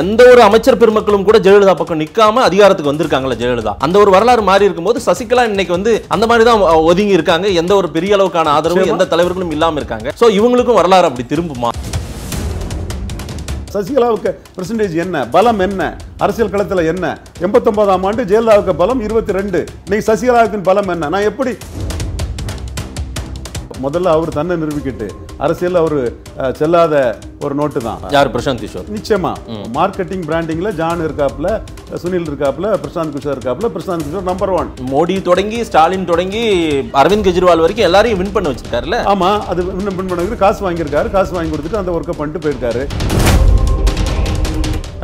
எந்த ஒரு அமைச்சர் பெருமக்களும் கூட ஜெயலலிதா பக்கம் நிக்காம அதிகாரத்துக்கு வந்திருக்காங்களா ஜெயலலிதா அந்த ஒரு வரலாறு மாறி இருக்கும்போது சசிகலா இன்னைக்கு வந்து அந்த மாதிரி தான் ஒதுங்கி இருக்காங்க எந்த ஒரு பெரிய அளவுக்கான ஆதரவு எந்த தலைவர்களும் இல்லாம இருக்காங்க சோ இவங்களுக்கும் வரலாறு அப்படி திரும்புமா சசிகலாவுக்கு பர்சன்டேஜ் என்ன பலம் என்ன அரசியல் களத்தில் என்ன எண்பத்தொன்பதாம் ஆண்டு ஜெயலலிதாவுக்கு பலம் இருபத்தி ரெண்டு இன்னைக்கு சசிகலாவுக்கு பலம் என்ன நான் எப்படி முதல்ல அவர் தன்னை நிரூபிக்கிட்டு அரசியல் அவர் செல்லாத ஒரு நோட்டு தான் யார் பிரசாந்த் கிஷோர் நிச்சயமா மார்க்கெட்டிங் பிராண்டிங்ல ஜான் இருக்காப்ல சுனில் இருக்காப்ல பிரசாந்த் கிஷோர் இருக்காப்ல பிரசாந்த் கிஷோர் நம்பர் ஒன் மோடி தொடங்கி ஸ்டாலின் தொடங்கி அரவிந்த் கெஜ்ரிவால் வரைக்கும் எல்லாரையும் வின் பண்ண வச்சிருக்காருல்ல ஆமா அது வின் பண்ண காசு வாங்கியிருக்காரு காசு வாங்கி கொடுத்துட்டு அந்த ஒர்க்கை பண்ணிட்டு போயிருக்காரு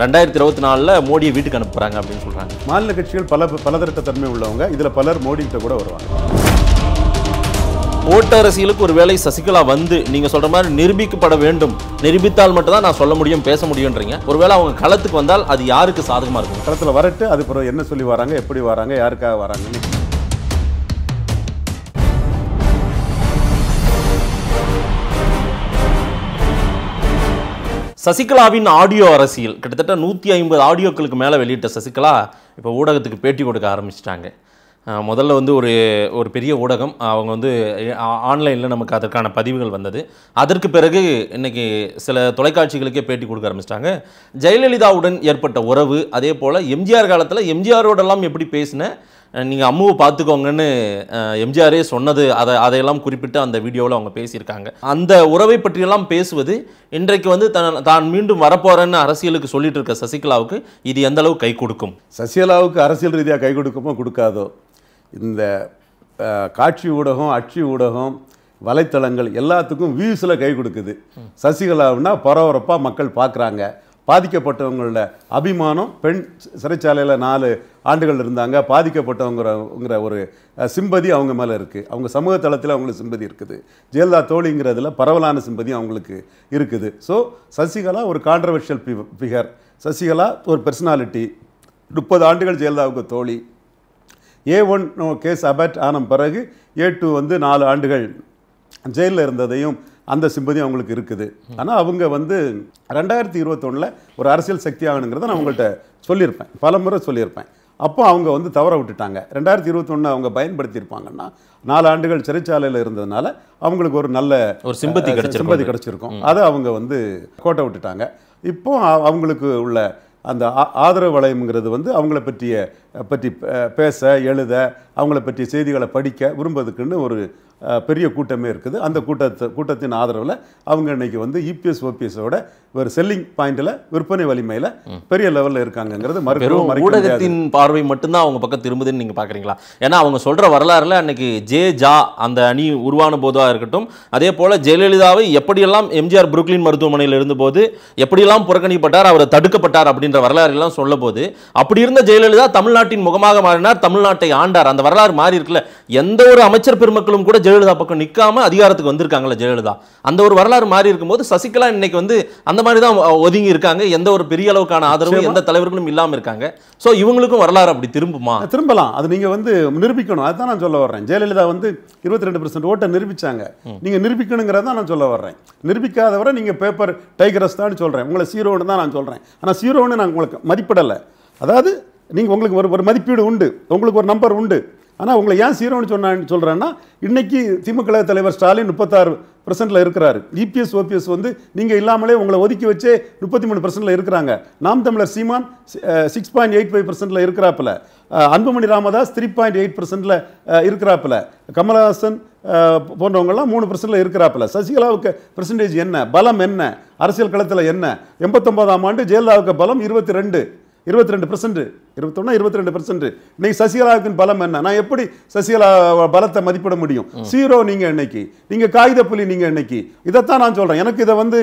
ரெண்டாயிரத்தி இருபத்தி நாலில் மோடியை வீட்டுக்கு அனுப்புகிறாங்க அப்படின்னு சொல்கிறாங்க மாநில கட்சிகள் பல பலதரத்த தன்மை உள்ளவங்க இதில் பலர் கிட்ட கூட வருவாங்க ஓட்டு அரசியலுக்கு ஒரு வேலை சசிகலா வந்து நீங்கள் சொல்கிற மாதிரி நிரூபிக்கப்பட வேண்டும் நிரூபித்தால் மட்டும்தான் நான் சொல்ல முடியும் பேச முடியும்ன்றீங்க ஒருவேளை அவங்க களத்துக்கு வந்தால் அது யாருக்கு சாதகமாக இருக்கும் களத்தில் வரட்டு அது பிறகு என்ன சொல்லி வராங்க எப்படி வராங்க யாருக்காக வராங்கன்னு சசிகலாவின் ஆடியோ அரசியல் கிட்டத்தட்ட நூற்றி ஐம்பது ஆடியோக்களுக்கு மேலே வெளியிட்ட சசிகலா இப்போ ஊடகத்துக்கு பேட்டி கொடுக்க ஆரம்பிச்சிட்டாங்க முதல்ல வந்து ஒரு ஒரு பெரிய ஊடகம் அவங்க வந்து ஆன்லைனில் நமக்கு அதற்கான பதிவுகள் வந்தது அதற்கு பிறகு இன்றைக்கி சில தொலைக்காட்சிகளுக்கே பேட்டி கொடுக்க ஆரம்பிச்சிட்டாங்க ஜெயலலிதாவுடன் ஏற்பட்ட உறவு அதே போல் எம்ஜிஆர் காலத்தில் எம்ஜிஆரோடெல்லாம் எப்படி பேசின நீங்கள் அம்முவை பார்த்துக்கோங்கன்னு எம்ஜிஆரே சொன்னது அதை அதையெல்லாம் குறிப்பிட்டு அந்த வீடியோவில் அவங்க பேசியிருக்காங்க அந்த உறவை பற்றியெல்லாம் பேசுவது இன்றைக்கு வந்து தன் தான் மீண்டும் வரப்போகிறேன்னு அரசியலுக்கு சொல்லிட்டு இருக்க சசிகலாவுக்கு இது எந்த அளவுக்கு கை கொடுக்கும் சசிகலாவுக்கு அரசியல் ரீதியாக கை கொடுக்குமோ கொடுக்காதோ இந்த காட்சி ஊடகம் அட்சி ஊடகம் வலைத்தளங்கள் எல்லாத்துக்கும் வியூஸில் கை கொடுக்குது சசிகலாவுனா பரபரப்பாக மக்கள் பார்க்குறாங்க பாதிக்கப்பட்டவங்களோட அபிமானம் பெண் சிறைச்சாலையில் நாலு ஆண்டுகள் இருந்தாங்க பாதிக்கப்பட்டவங்கிறங்கிற ஒரு சிம்பதி அவங்க மேலே இருக்குது அவங்க சமூக தளத்தில் அவங்களுக்கு சிம்பதி இருக்குது ஜெயலலிதா தோழிங்கிறதுல பரவலான சிம்பதி அவங்களுக்கு இருக்குது ஸோ சசிகலா ஒரு கான்ட்ரவர்ஷியல் ஃபிகர் சசிகலா ஒரு பர்சனாலிட்டி முப்பது ஆண்டுகள் ஜெயலலிதாவுக்கு தோழி ஏ ஒன் கேஸ் அபேட் ஆன பிறகு ஏ டூ வந்து நாலு ஆண்டுகள் ஜெயிலில் இருந்ததையும் அந்த சிம்பதி அவங்களுக்கு இருக்குது ஆனால் அவங்க வந்து ரெண்டாயிரத்தி இருபத்தொன்னில் ஒரு அரசியல் சக்தி ஆகணுங்கிறத நான் அவங்கள்ட்ட சொல்லியிருப்பேன் பல முறை சொல்லியிருப்பேன் அப்போ அவங்க வந்து தவற விட்டுட்டாங்க ரெண்டாயிரத்தி இருபத்தொன்னு அவங்க பயன்படுத்தியிருப்பாங்கன்னா நாலு ஆண்டுகள் சிறைச்சாலையில் இருந்ததுனால அவங்களுக்கு ஒரு நல்ல ஒரு சிம்பதி கிடைச்சி சிம்பதி கிடச்சிருக்கும் அதை அவங்க வந்து கோட்டை விட்டுட்டாங்க இப்போ அவங்களுக்கு உள்ள அந்த ஆதரவு வளையம்ங்கிறது வந்து அவங்கள பற்றிய பற்றி பேச எழுத அவங்கள பற்றி செய்திகளை படிக்க விரும்புறதுக்குன்னு ஒரு பெரிய கூட்டமே இருக்குது அந்த கூட்டத்தை கூட்டத்தின் ஆதரவில் அவங்க இன்னைக்கு வந்து இபிஎஸ் e ஓபிஎஸோட ஒரு செல்லிங் பாயிண்டில் விற்பனை வலிமையில் பெரிய லெவலில் இருக்காங்கங்கிறது மறுபடியும் ஊடகத்தின் பார்வை மட்டும்தான் அவங்க பக்கம் திரும்புதுன்னு நீங்கள் பார்க்குறீங்களா ஏன்னா அவங்க சொல்கிற வரலாறுல அன்னைக்கு ஜே ஜா அந்த அணி உருவான போதாக இருக்கட்டும் அதே போல் ஜெயலலிதாவை எப்படியெல்லாம் எம்ஜிஆர் புருக்லின் மருத்துவமனையில் இருந்தபோது எப்படியெல்லாம் புறக்கணிக்கப்பட்டார் அவர் தடுக்கப்பட்டார் அப்படின்ற வரலாறுலாம் சொல்ல போது அப்படி இருந்த ஜெயலலிதா தமிழ்நாடு தமிழ்நாட்டின் முகமாக மாறினார் தமிழ்நாட்டை ஆண்டார் அந்த வரலாறு மாறி இருக்குல்ல எந்த ஒரு அமைச்சர் பெருமக்களும் கூட ஜெயலலிதா பக்கம் நிற்காம அதிகாரத்துக்கு வந்திருக்காங்களே ஜெயலலிதா அந்த ஒரு வரலாறு மாறி இருக்கும்போது சசிகலா இன்னைக்கு வந்து அந்த மாதிரி தான் ஒதுங்கி இருக்காங்க எந்த ஒரு பெரிய அளவுக்கான ஆதரவு எந்த தலைவர்களும் இல்லாமல் இருக்காங்க ஸோ இவங்களுக்கும் வரலாறு அப்படி திரும்புமா திரும்பலாம் அது நீங்க வந்து நிரூபிக்கணும் அதுதான் நான் சொல்ல வர்றேன் ஜெயலலிதா வந்து இருபத்தி ரெண்டு பர்சன்ட் ஓட்டை நிரூபிச்சாங்க நீங்க நிரூபிக்கணுங்கிறத நான் சொல்ல வர்றேன் நிரூபிக்காதவரை நீங்க பேப்பர் டைகரஸ் தான் சொல்றேன் உங்களை சீரோன்னு தான் நான் சொல்றேன் ஆனால் சீரோன்னு நான் உங்களுக்கு மதிப்பிடலை அதாவது நீங்கள் உங்களுக்கு ஒரு ஒரு மதிப்பீடு உண்டு உங்களுக்கு ஒரு நம்பர் உண்டு ஆனால் உங்களை ஏன் சீரோன்னு சொன்னு சொல்கிறேன்னா இன்றைக்கி திமுக தலைவர் ஸ்டாலின் முப்பத்தாறு பர்சன்டில் இருக்கிறாரு இபிஎஸ் e ஓபிஎஸ் வந்து நீங்கள் இல்லாமலே உங்களை ஒதுக்கி வச்சே முப்பத்தி மூணு பர்சன்டில் இருக்கிறாங்க நாம் தமிழர் Seeman six point eight five பர்சன்டில் இருக்கிறாப்பில் Anbumani Ramadoss three point eight பர்சன்டில் இருக்கிறாப்பில் கமலஹாசன் போன்றவங்கள்லாம் மூணு பர்சன்டில் இருக்கிறாப்பில் சசிகலாவுக்கு பர்சன்டேஜ் என்ன பலம் என்ன அரசியல் களத்தில் என்ன எண்பத்தொம்போதாம் ஆண்டு ஜெயலலிதாவுக்கு பலம் இருபத்தி ரெண்டு இருபத்தி ரெண்டு பர்சன்ட் இருபத்தொன்னா இருபத்தி ரெண்டு பர்சன்ட் இன்னைக்கு சசிகலாவுக்கு பலம் என்ன நான் எப்படி சசிகலா பலத்தை மதிப்பிட முடியும் சீரோ நீங்கள் இன்னைக்கு நீங்கள் காகித புலி நீங்கள் இன்னைக்கு இதைத்தான் நான் சொல்கிறேன் எனக்கு இதை வந்து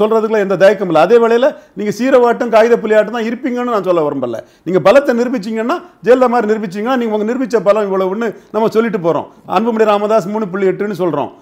சொல்றதுக்குள்ள எந்த தயக்கம் இல்லை அதே வேளையில் நீங்கள் சீரோ ஆட்டம் காகித புலி ஆட்டம் தான் இருப்பீங்கன்னு நான் சொல்ல விரும்பல நீங்கள் பலத்தை நிரூபிச்சிங்கன்னா ஜெயில மாதிரி நிரூபிச்சிங்கன்னா நீங்கள் உங்கள் நிரூபித்த பலம் இவ்வளவுன்னு நம்ம சொல்லிட்டு போகிறோம் அன்புமணி ராமதாஸ் மூணு புள்ளி எட்டுன்னு சொல்கிறோம்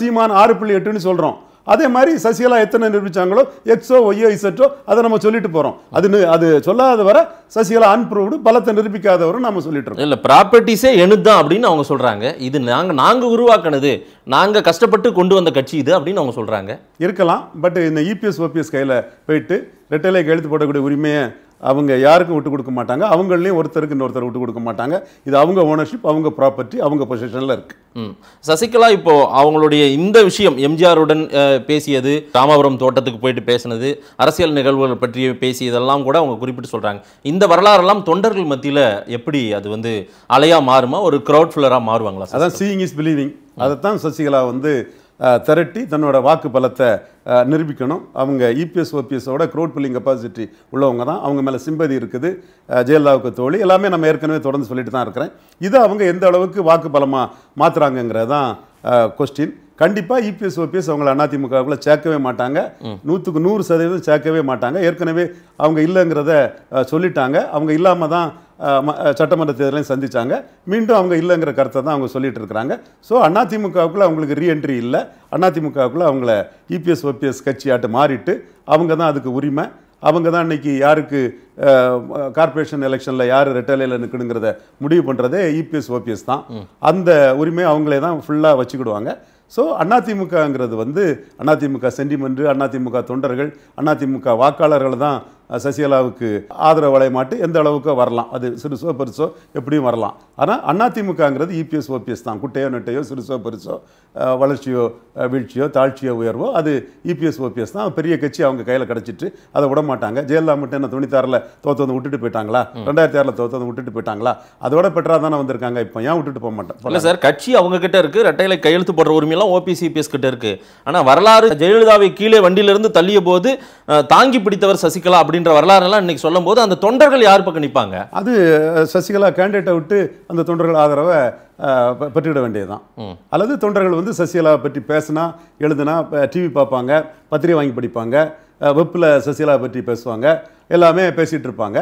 சீமான் ஆறு புள்ளி எட்டுன்னு சொல்கிறோம் அதே மாதிரி சசிகலா எத்தனை நிரூபித்தாங்களோ எக்ஸோ ஒய்யோ இசட்டோ அதை நம்ம சொல்லிட்டு போகிறோம் அது அது சொல்லாத வர சசிகலா அன்ப்ரூவ்டு பலத்தை நிரூபிக்காதவரும் நம்ம சொல்லிட்டு இல்லை ப்ராப்பர்ட்டிஸே எழுதுதான் அப்படின்னு அவங்க சொல்கிறாங்க இது நாங்கள் நாங்கள் உருவாக்கினது நாங்கள் கஷ்டப்பட்டு கொண்டு வந்த கட்சி இது அப்படின்னு அவங்க சொல்கிறாங்க இருக்கலாம் பட் இந்த இபிஎஸ் e ஓபிஎஸ் கையில் போயிட்டு ரெட்டலைக்கு எழுத்து போடக்கூடிய உரிமையை அவங்க யாருக்கும் விட்டு கொடுக்க மாட்டாங்க அவங்களையும் ஒருத்தருக்கு இன்னொருத்தர் விட்டு கொடுக்க மாட்டாங்க இது அவங்க ஓனர்ஷிப் அவங்க ப்ராப்பர்ட்டி அவங்க பொசிஷனில் இருக்கு சசிகலா இப்போ அவங்களுடைய இந்த விஷயம் எம்ஜிஆருடன் பேசியது ராமபுரம் தோட்டத்துக்கு போயிட்டு பேசினது அரசியல் நிகழ்வுகள் பற்றி பேசியதெல்லாம் கூட அவங்க குறிப்பிட்டு சொல்கிறாங்க இந்த வரலாறெல்லாம் தொண்டர்கள் மத்தியில் எப்படி அது வந்து அலையாக மாறுமா ஒரு க்ரௌட் ஃபில்லராக மாறுவாங்களா அதான் சீயிங் இஸ் பிலீவிங் அதை தான் சசிகலா வந்து திரட்டி தன்னோட வாக்கு பலத்தை நிரூபிக்கணும் அவங்க இபிஎஸ் ஓபிஎஸோட க்ரௌட் பில்லிங் கெப்பாசிட்டி உள்ளவங்க தான் அவங்க மேலே சிம்பதி இருக்குது ஜெயலலிதாவுக்கு தோழி எல்லாமே நம்ம ஏற்கனவே தொடர்ந்து சொல்லிட்டு தான் இருக்கிறேன் இதை அவங்க எந்த அளவுக்கு வாக்கு பலமாக மாற்றுறாங்கங்கிறது தான் கொஸ்டின் கண்டிப்பாக இபிஎஸ் ஓபிஎஸ் அவங்கள அதிமுகவுக்குள்ள சேர்க்கவே மாட்டாங்க நூற்றுக்கு நூறு சதவீதம் சேர்க்கவே மாட்டாங்க ஏற்கனவே அவங்க இல்லைங்கிறத சொல்லிட்டாங்க அவங்க இல்லாமல் தான் சட்டமன்ற தேர்தலையும் சந்தித்தாங்க மீண்டும் அவங்க இல்லைங்கிற கருத்தை தான் அவங்க சொல்லிட்டு இருக்கிறாங்க ஸோ அதிமுகவுக்குள்ளே அவங்களுக்கு ரீஎன்ட்ரி இல்லை அதிமுகவுக்குள்ளே அவங்கள இபிஎஸ் e ஓபிஎஸ் கட்சியாட்டு மாறிட்டு அவங்க தான் அதுக்கு உரிமை அவங்க தான் இன்றைக்கி யாருக்கு கார்பரேஷன் எலெக்ஷனில் யார் ரிட்டர்லையில் நிற்கணுங்கிறத முடிவு பண்ணுறதே இபிஎஸ் e ஓபிஎஸ் தான் அந்த உரிமை அவங்களே தான் ஃபுல்லாக வச்சுக்கிடுவாங்க ஸோ அதிமுகங்கிறது வந்து அதிமுக சென்டிமெண்ட்டு அதிமுக தொண்டர்கள் அதிமுக வாக்காளர்களை தான் சசிகலாவுக்கு ஆதரவு வளையமாட்டு எந்த அளவுக்கு வரலாம் அது சிறுசோ பெருசோ எப்படியும் வரலாம் ஆனால் அதிமுகங்கிறது இபிஎஸ் ஓபிஎஸ் தான் குட்டையோ நெட்டையோ சிறுசோ பெருசோ வளர்ச்சியோ வீழ்ச்சியோ தாழ்ச்சியோ உயர்வோ அது இபிஎஸ் ஓபிஎஸ் தான் பெரிய கட்சி அவங்க கையில் கிடச்சிட்டு அதை விட மாட்டாங்க ஜெயலலிதா மட்டும் என்ன துணித்தாரில் தோற்று வந்து விட்டுட்டு போயிட்டாங்களா ரெண்டாயிரத்தி ஆறில் தோற்று வந்து விட்டுட்டு போயிட்டாங்களா அதோட பெற்றா தானே வந்திருக்காங்க இப்போ ஏன் விட்டுட்டு போக மாட்டேன் சார் கட்சி அவங்க கிட்ட இருக்குது ரெட்டையில் கையெழுத்து போடுற உரிமையெல்லாம் ஓபிஎஸ் இபிஎஸ் கிட்ட இருக்குது ஆனால் வரலாறு ஜெயலலிதாவை கீழே வண்டியிலிருந்து தள்ளிய போது தாங்கி பிடித்தவர் சசிகலா அப்படி அப்படின்ற எல்லாம் இன்னைக்கு சொல்லும் போது அந்த தொண்டர்கள் யார் பக்கம் நிற்பாங்க அது சசிகலா கேண்டிடேட்டை விட்டு அந்த தொண்டர்கள் ஆதரவை பெற்றுவிட வேண்டியதுதான் அல்லது தொண்டர்கள் வந்து சசிகலாவை பற்றி பேசினா எழுதுனா டிவி பார்ப்பாங்க பத்திரிகை வாங்கி படிப்பாங்க வெப்பில் சசிகலாவை பற்றி பேசுவாங்க எல்லாமே பேசிகிட்டு இருப்பாங்க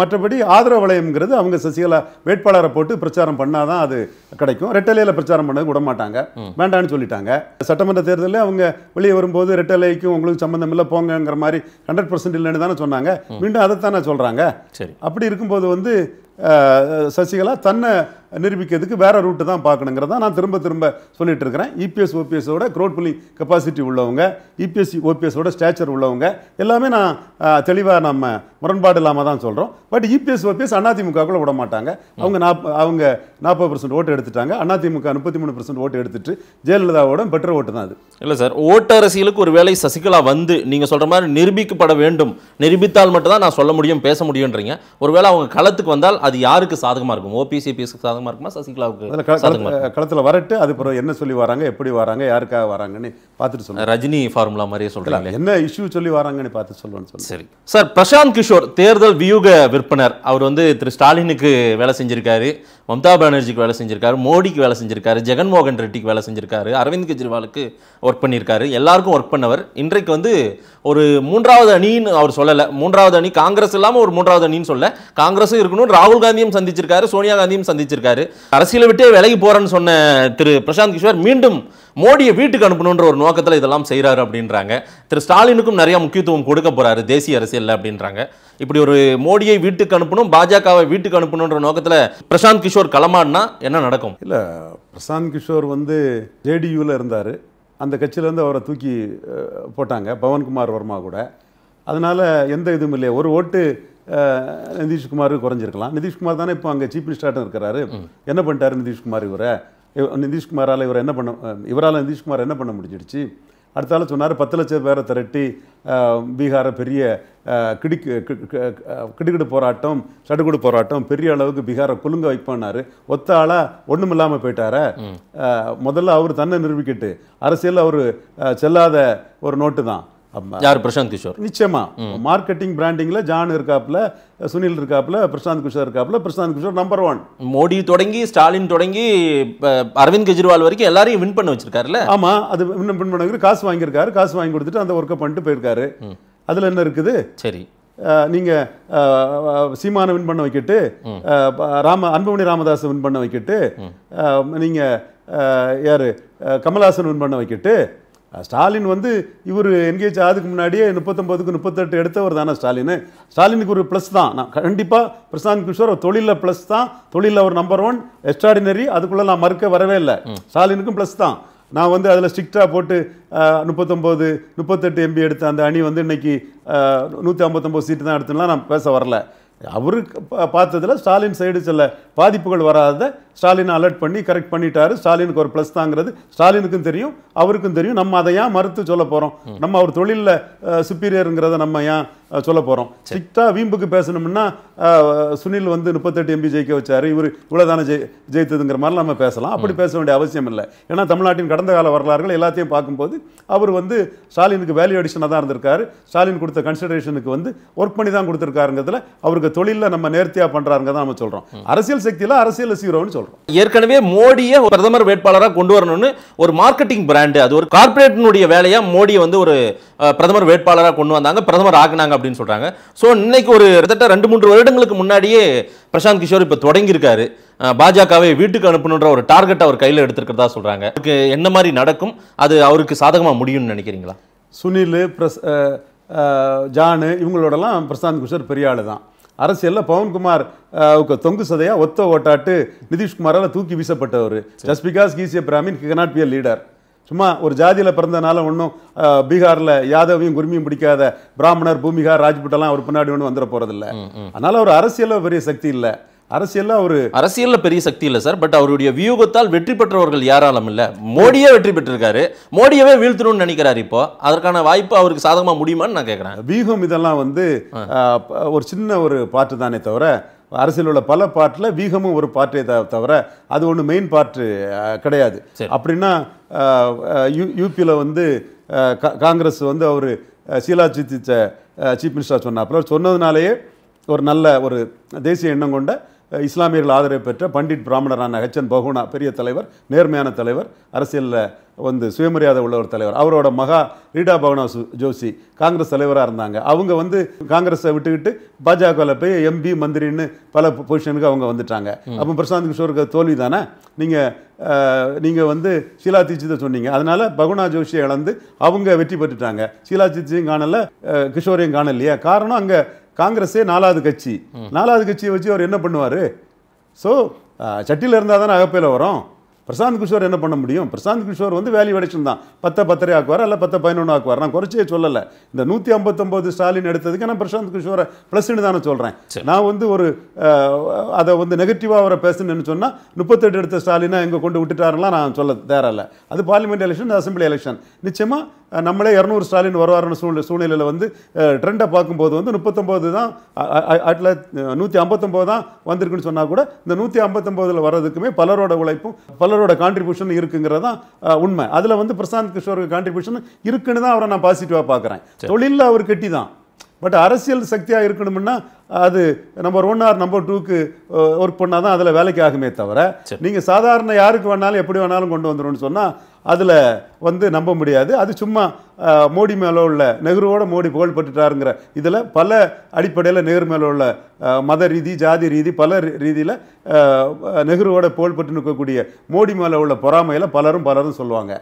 மற்றபடி ஆதரவு வளையம்ங்கிறது அவங்க சசிகலா வேட்பாளரை போட்டு பிரச்சாரம் பண்ணால் தான் அது கிடைக்கும் ரெட்டலையில் பிரச்சாரம் பண்ணது விட மாட்டாங்க வேண்டான்னு சொல்லிட்டாங்க சட்டமன்ற தேர்தலில் அவங்க வெளியே வரும்போது ரெட்டலைக்கும் உங்களுக்கு சம்மந்தம் இல்லை போங்கிற மாதிரி ஹண்ட்ரட் பர்சன்ட் இல்லைன்னு தானே சொன்னாங்க மீண்டும் அதைத்தானே சொல்கிறாங்க அப்படி இருக்கும்போது வந்து சசிகலா தன்னை நிரூபிக்கிறதுக்கு வேறு ரூட்டு தான் பார்க்கணுங்கிறத நான் திரும்ப திரும்ப சொல்லிட்டு இருக்கிறேன் இபிஎஸ் ஓபிஎஸோட க்ரோட் புல்லிங் கெப்பாசிட்டி உள்ளவங்க இபிஎஸ் ஓபிஎஸோட ஸ்டேச்சர் உள்ளவங்க எல்லாமே நான் தெளிவாக நம்ம முரண்பாடு இல்லாமல் தான் சொல்கிறோம் பட் இபிஎஸ் e ஓபிஎஸ் அதிமுகக்குள்ளே விட மாட்டாங்க அவங்க நாப் அவங்க நாற்பது பர்சன்ட் ஓட்டு எடுத்துட்டாங்க அதிமுக முப்பத்தி மூணு பர்சன்ட் ஓட்டு எடுத்துட்டு ஜெயலலிதாவோட பெற்ற ஓட்டு தான் அது இல்லை சார் ஓட்டு அரசியலுக்கு ஒரு வேலை சசிகலா வந்து நீங்கள் சொல்கிற மாதிரி நிரூபிக்கப்பட வேண்டும் நிரூபித்தால் மட்டும்தான் நான் சொல்ல முடியும் பேச முடியுன்றீங்க ஒருவேளை அவங்க களத்துக்கு வந்தால் அது யாருக்கு சாதகமாக இருக்கும் ஓபிசிபிஎஸ்க்கு சாதகமாக இருக்குமா சசிகலாவுக்கு களத்தில் வரட்டு அது பிறகு என்ன சொல்லி வராங்க எப்படி வராங்க யாருக்காக வராங்கன்னு பார்த்துட்டு சொல்லுங்க ரஜினி ஃபார்முலா மாதிரியே சொல்கிறீங்களா என்ன இஷ்யூ சொல்லி வராங்கன்னு பார்த்து சொல்லுவேன் சொல்லி சரி சார் பிரசாந்த் கிஷோர் தேர்தல் வியூக விற்பனர் அவர் வந்து திரு ஸ்டாலினுக்கு வேலை செஞ்சிருக்காரு மம்தா பானர்ஜிக்கு வேலை செஞ்சிருக்காரு மோடிக்கு வேலை செஞ்சிருக்காரு ஜெகன்மோகன் ரெட்டிக்கு வேலை செஞ்சிருக்காரு அரவிந்த் கெஜ்ரிவாலுக்கு ஒர்க் பண்ணியிருக்காரு எல்லாருக்கும் ஒர்க் பண்ணவர் இன்றைக்கு வந்து ஒரு மூன்றாவது அணின்னு அவர் சொல்லலை மூன்றாவது அணி காங்கிரஸ் இல்லாமல் ஒரு மூன்றாவது அணின்னு சொல்ல காங்கிரஸும் இருக்கணும் ராகுல் காந்தியும் சந்திச்சிருக்காரு சோனியா காந்தியும் சந்திச்சிருக்காரு அரசியலை விட்டே விலகி போகிறேன்னு சொன்ன திரு பிரசாந்த் கிஷோர் மீண்டும் மோடியை வீட்டுக்கு அனுப்பணுன்ற ஒரு நோக்கத்தில் இதெல்லாம் செய்கிறாரு அப்படின்றாங்க திரு ஸ்டாலினுக்கும் நிறைய முக்கியத்துவம் கொடுக்க போகிறாரு தேசிய அரசியலில் அப்படின்றாங்க இப்படி ஒரு மோடியை வீட்டுக்கு அனுப்பணும் பாஜகவை வீட்டுக்கு அனுப்பணுன்ற நோக்கத்தில் பிரசாந்த் கிஷோர் களமாடினா என்ன நடக்கும் இல்லை பிரசாந்த் கிஷோர் வந்து ஜேடியூவில் இருந்தார் அந்த கட்சியிலேருந்து அவரை தூக்கி போட்டாங்க பவன்குமார் வர்மா கூட அதனால் எந்த இதுவும் இல்லையா ஒரு ஓட்டு நிதிஷ்குமார் குறைஞ்சிருக்கலாம் நிதிஷ்குமார் தானே இப்போ அங்கே சீஃப் மினிஸ்டர்ட்டும் இருக்கிறாரு என்ன பண்ணிட்டாரு நிதிஷ்குமார் இவரை நிதிஷ்குமாரால் இவர் என்ன பண்ண இவரால் நிதிஷ்குமார் என்ன பண்ண முடிஞ்சிடுச்சு அடுத்தால சொன்னார் பத்து லட்சம் பேரை திரட்டி பீகாரை பெரிய கிடுக்கு கிடுக்கிடு போராட்டம் சடுகுடு போராட்டம் பெரிய அளவுக்கு பீகாரை குலுங்க வைப்பானார் ஒத்த ஆளாக ஒன்றும் இல்லாமல் போயிட்டார முதல்ல அவர் தன்னை நிரூபிக்கிட்டு அரசியலில் அவர் செல்லாத ஒரு நோட்டு தான் யார் பிரசாந்த் கிஷோர் நிச்சயமா மார்க்கெட்டிங் பிராண்டிங்ல ஜான் இருக்காப்ல சுனில் இருக்காப்ல பிரசாந்த் கிஷோர் இருக்காப்ல பிரசாந்த் கிஷோர் நம்பர் ஒன் மோடி தொடங்கி ஸ்டாலின் தொடங்கி அரவிந்த் கெஜ்ரிவால் வரைக்கும் எல்லாரையும் வின் பண்ண வச்சிருக்காருல்ல ஆமா அது வின் வின் பண்ண காசு வாங்கியிருக்காரு காசு வாங்கி கொடுத்துட்டு அந்த ஒர்க்கை பண்ணிட்டு போயிருக்காரு அதுல என்ன இருக்குது சரி நீங்க சீமான வின் பண்ண வைக்கிட்டு ராம அன்புமணி ராமதாஸ் வின் பண்ண வைக்கிட்டு நீங்க யாரு கமல்ஹாசன் வின் பண்ண வைக்கிட்டு ஸ்டாலின் வந்து இவர் என்கேஜ் ஆகுதுக்கு முன்னாடியே முப்பத்தொம்பதுக்கு முப்பத்தெட்டு எடுத்தவர் தானே ஸ்டாலின் ஸ்டாலினுக்கு ஒரு ப்ளஸ் தான் நான் கண்டிப்பாக பிரசாந்த் கிஷோர் தொழிலில் ப்ளஸ் தான் தொழிலில் அவர் நம்பர் ஒன் எக்ஸ்ட்ராடினரி அதுக்குள்ளே நான் மறுக்க வரவே இல்லை ஸ்டாலினுக்கும் ப்ளஸ் தான் நான் வந்து அதில் ஸ்ட்ரிக்டாக போட்டு முப்பத்தொம்போது முப்பத்தெட்டு எம்பி எடுத்த அந்த அணி வந்து இன்றைக்கி நூற்றி ஐம்பத்தொம்போது சீட்டு தான் எடுத்துன்னா நான் பேச வரல அவருக்கு பார்த்ததில் ஸ்டாலின் சைடு சில பாதிப்புகள் வராத ஸ்டாலின் அலர்ட் பண்ணி கரெக்ட் பண்ணிட்டாரு ஸ்டாலினுக்கு ஒரு ப்ளஸ் தாங்கிறது ஸ்டாலினுக்கும் தெரியும் அவருக்கும் தெரியும் நம்ம அதை ஏன் மறுத்து சொல்ல போகிறோம் நம்ம அவர் தொழிலில் சுப்பீரியருங்கிறத நம்ம ஏன் சொல்ல போகிறோம் ஸ்ட்ரிக்டாக வீம்புக்கு பேசணும்னா சுனில் வந்து முப்பத்தெட்டு எம்பி ஜெயிக்க வச்சார் இவர் இவ்வளோ தானே ஜெய் ஜெயித்ததுங்கிற மாதிரிலாம் நம்ம பேசலாம் அப்படி பேச வேண்டிய அவசியம் இல்லை ஏன்னா தமிழ்நாட்டின் கடந்த கால வரலாறுகள் எல்லாத்தையும் பார்க்கும்போது அவர் வந்து ஸ்டாலினுக்கு வேல்யூ அடிஷனாக தான் இருந்திருக்காரு ஸ்டாலின் கொடுத்த கன்சிடரேஷனுக்கு வந்து ஒர்க் பண்ணி தான் கொடுத்துருக்காருங்கிறதுல அவருக்கு தொழிலில் நம்ம நேர்த்தியாக பண்ணுறாருங்க தான் நம்ம சொல்கிறோம் அரசியல் சக்தியில் அரசியல் சீரோன்னு சொல்கிறோம் ஏற்கனவே மோடியை பிரதமர் வேட்பாளராக கொண்டு வரணும்னு ஒரு மார்க்கெட்டிங் பிராண்டு அது ஒரு கார்பரேட்டினுடைய வேலையாக மோடியை வந்து ஒரு பிரதமர் வேட்பாளராக கொண்டு வந்தாங்க பிரதமர் ஆகினாங்க அப்படின்னு சொல்கிறாங்க ஸோ இன்னைக்கு ஒரு கிட்டத்தட்ட ரெண்டு மூன்று வருடங்களுக்கு முன்னாடியே பிரசாந்த் கிஷோர் இப்போ தொடங்கியிருக்காரு பாஜகவை வீட்டுக்கு அனுப்பணுன்ற ஒரு டார்கெட் அவர் கையில் எடுத்திருக்கிறதா சொல்கிறாங்க அதுக்கு என்ன மாதிரி நடக்கும் அது அவருக்கு சாதகமாக முடியும்னு நினைக்கிறீங்களா சுனில் பிரஸ் ஜானு இவங்களோடலாம் பிரசாந்த் கிஷோர் பெரிய ஆள் தான் அரசியலில் பவன்குமார் தொங்கு சதையாக ஒத்த ஓட்டாட்டு நிதிஷ்குமாரால் தூக்கி வீசப்பட்டவர் ஜஸ்ட் பிகாஸ் கீசிய Brahmin cannot be a leader சும்மா ஒரு ஜாதியில் பிறந்தனால ஒன்றும் பீகாரில் யாதவையும் குருமியும் பிடிக்காத பிராமணர் பூமிகார் ராஜ்புட்டெல்லாம் அவர் பின்னாடி ஒன்றும் வந்துட போகிறதில்ல அதனால் அவர் அரசியலில் பெரிய சக்தி இல்லை அரசியல்ல ஒரு அரசியல்ல பெரிய சக்தி இல்ல சார் பட் அவருடைய வியூகத்தால் வெற்றி பெற்றவர்கள் யாராலும் இல்ல மோடியே வெற்றி பெற்றிருக்காரு மோடியவே வீழ்த்தணும்னு நினைக்கிறார் இப்போ அதற்கான வாய்ப்பு அவருக்கு சாதகமா முடியுமான்னு நான் கேட்குறேன் வியூகம் இதெல்லாம் வந்து ஒரு சின்ன ஒரு பாட்டு தானே தவிர அரசியல் உள்ள பல பார்ட்டில் வீகமும் ஒரு பார்ட்டே தவிர அது ஒன்று மெயின் பார்ட்டு கிடையாது அப்படின்னா யூ யூபியில் வந்து காங்கிரஸ் வந்து அவர் சீலா சீத்திச்ச சீஃப் மினிஸ்டர் அப்புறம் சொன்னதுனாலேயே ஒரு நல்ல ஒரு தேசிய எண்ணம் கொண்ட இஸ்லாமியர்கள் ஆதரவு பெற்ற பண்டிட் பிராமணரான ஹெச்என் பகுனா பெரிய தலைவர் நேர்மையான தலைவர் அரசியலில் வந்து சுயமரியாதை உள்ள ஒரு தலைவர் அவரோட மகா ரீடா பவனா ஜோஷி காங்கிரஸ் தலைவராக இருந்தாங்க அவங்க வந்து காங்கிரஸை விட்டுக்கிட்டு பாஜகவில் போய் எம்பி மந்திரின்னு பல பொசிஷனுக்கு அவங்க வந்துட்டாங்க அப்போ பிரசாந்த் கிஷோருக்கு தோல்வி தானே நீங்கள் நீங்கள் வந்து ஷீலா தான் சொன்னீங்க அதனால் பகுனா ஜோஷியை இழந்து அவங்க வெற்றி பெற்றுட்டாங்க ஷீலா தீட்சியும் காணலை கிஷோரையும் காணலையே காரணம் அங்கே காங்கிரஸே நாலாவது கட்சி நாலாவது கட்சியை வச்சு அவர் என்ன பண்ணுவார் ஸோ சட்டியில் இருந்தால் தானே அகப்பையில் வரும் பிரசாந்த் கிஷோர் என்ன பண்ண முடியும் பிரசாந்த் கிஷோர் வந்து வேல்யூ அடைச்சிருந்தான் தான் பத்தை பத்தரை ஆக்குவார் அல்ல பத்தை பதினொன்று ஆக்குவார் நான் குறைச்சே சொல்லலை இந்த நூற்றி ஐம்பத்தொம்போது ஸ்டாலின் எடுத்ததுக்கு நான் பிரசாந்த் கிஷோரை ப்ளஸ்ன்னு தானே சொல்கிறேன் நான் வந்து ஒரு அதை வந்து நெகட்டிவாக அவரை பேசணுன்னு சொன்னால் முப்பத்தெட்டு எடுத்த ஸ்டாலினை எங்கே கொண்டு விட்டுட்டாருலாம் நான் சொல்ல தேரல அது பார்லிமெண்ட் எலெக்ஷன் அசம்பிளி எலெக்ஷன் நிச்சயமாக நம்மளே இரநூறு ஸ்டாலின் வருவார்னு சூழ்நிலை சூழ்நிலையில் வந்து ட்ரெண்டை பார்க்கும்போது வந்து முப்பத்தொம்போது தான் அட்ல நூற்றி ஐம்பத்தொம்போது தான் வந்திருக்குன்னு சொன்னால் கூட இந்த நூற்றி ஐம்பத்தொம்போதில் வர்றதுக்குமே பலரோட உழைப்பும் பல பலரோட கான்ட்ரிபியூஷன் இருக்குங்கிறது தான் உண்மை அதில் வந்து பிரசாந்த் கிஷோருக்கு கான்ட்ரிபியூஷன் இருக்குன்னு தான் அவரை நான் பாசிட்டிவாக பார்க்குறேன் தொழிலில் அவர் கெட்டி தான் பட் அரசியல் சக்தியாக இருக்கணும்னா அது நம்பர் ஒன் ஆர் நம்பர் டூக்கு ஒர்க் பண்ணால் தான் அதில் வேலைக்கு ஆகுமே தவிர நீங்கள் சாதாரண யாருக்கு வேணாலும் எப்படி வேணாலும் கொண்டு வந்துடும் சொன்னால் அதில் வந்து நம்ப முடியாது அது சும்மா மோடி மேலே உள்ள நெஹ்ருவோட மோடி புகழ்பட்டுட்டாருங்கிற இதில் பல அடிப்படையில் நெஹ்ரு மேலே உள்ள மத ரீதி ஜாதி ரீதி பல ரீதியில் நெஹ்ருவோட புகழ்பட்டு நிற்கக்கூடிய மோடி மேலே உள்ள பொறாமையில் பலரும் பலரும் சொல்லுவாங்க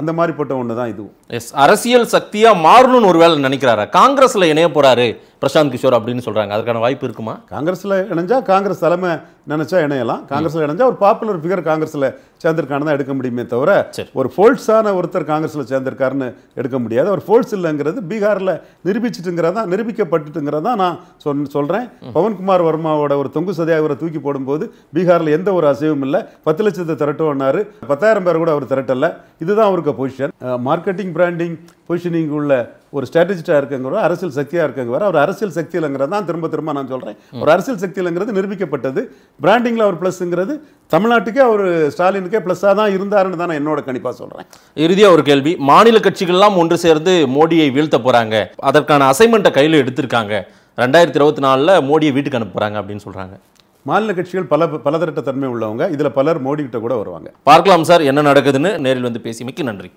அந்த மாதிரிப்பட்ட ஒன்று தான் இதுவும் எஸ் அரசியல் சக்தியாக மாறணும்னு ஒரு வேலை நினைக்கிறாரா காங்கிரஸில் இணைய போகிறாரு பிரசாந்த் கிஷோர் அப்படின்னு சொல்கிறாங்க அதற்கான வாய்ப்பு இருக்குமா காங்கிரஸில் இணைஞ்சா காங்கிரஸ் தலைமை நினச்சா இணையலாம் காங்கிரஸில் இணைஞ்சா ஒரு பாப்புலர் ஃபிகர் காங்கிரஸில் சேர்ந்திருக்கான தான் எடுக்க முடியுமே தவிர ஒரு ஃபோல்ட்ஸான ஒருத்தர் காங்கிரஸில் சேர்ந்திருக்காருன்னு எடுக்க முடியாது ஒரு ஃபோல்ட்ஸ் இல்லைங்கிறது பீகாரில் நிரூபிச்சிட்டுங்கிறதா நிரூபிக்கப்பட்டுட்டுங்கிறதா நான் சொன்ன சொல்கிறேன் பவன்குமார் வர்மாவோட ஒரு தொங்கு சதியாக அவரை தூக்கி போடும்போது பீகாரில் எந்த ஒரு அசைவும் இல்லை பத்து லட்சத்தை திரட்டுவோன்னாரு பத்தாயிரம் பேர் கூட அவர் திரட்டலை இதுதான் அவருக்கு பொசிஷன் மார்க்கெட்டிங் பிராண்டிங் பொசிஷனிங் உள்ள ஒரு ஸ்ட்ராட்டஜிஸ்டாக இருக்குங்கிறவர் அரசியல் சக்தியாக இருக்குங்கிறவர் அவர் அரசியல் சக்தியிலங்கிறது தான் திரும்ப திரும்ப நான் சொல்கிறேன் ஒரு அரசியல் சக்தியிலங்கிறது நிரூபிக்கப்பட்டது பிராண்டிங்கில் அவர் ப்ளஸ்ங்கிறது தமிழ்நாட்டுக்கே அவர் ஸ்டாலினுக்கே ப்ளஸ்ஸாக தான் இருந்தாருன்னு தான் நான் என்னோட கணிப்பாக சொல்கிறேன் இறுதியாக ஒரு கேள்வி மாநில கட்சிகள்லாம் ஒன்று சேர்ந்து மோடியை வீழ்த்த போகிறாங்க அதற்கான அசைன்மெண்ட்டை கையில் எடுத்திருக்காங்க ரெண்டாயிரத்தி இருபத்தி நாலில் மோடியை வீட்டுக்கு அனுப்புகிறாங்க அப்படின்னு சொல்கிறாங்க மாநில கட்சிகள் பல பலதரட்ட தன்மை உள்ளவங்க இதில் பலர் மோடிக்கிட்ட கூட வருவாங்க பார்க்கலாம் சார் என்ன நடக்குதுன்னு நேரில் வந்து பேசி மிக்க நன்றி